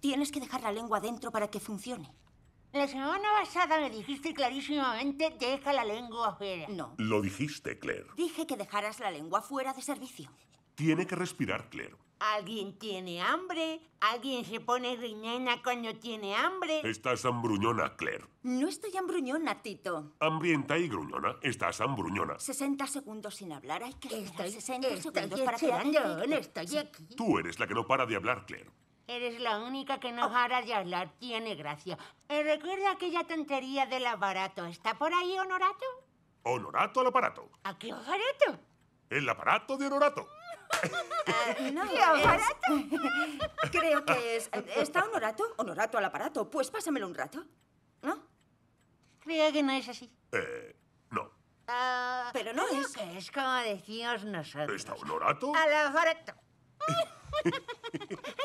Tienes que dejar la lengua dentro para que funcione. La semana pasada me dijiste clarísimamente, deja la lengua fuera. No. Lo dijiste, Claire. Dije que dejaras la lengua fuera de servicio. Tiene que respirar, Claire. Alguien tiene hambre, alguien se pone riñena cuando tiene hambre. Estás hambruñona, Claire. No estoy hambruñona, Tito. Hambrienta y gruñona, estás hambruñona. 60 segundos sin hablar, hay que estoy, 60 segundos para que Estoy aquí. Tú eres la que no para de hablar, Claire. Eres la única que no hará ah. de hablar. Tiene gracia. Eh, ¿Recuerda aquella tontería del aparato? ¿Está por ahí Honorato? Honorato al aparato. ¿A qué aparato? El aparato de Honorato. Eh, no, aparato? Creo que es... Eh, ¿Está Honorato? Honorato al aparato. Pues pásamelo un rato. ¿No? Creo que no es así. Eh, no. Ah, Pero no es. es como decimos nosotros. ¿Está Honorato? Al aparato.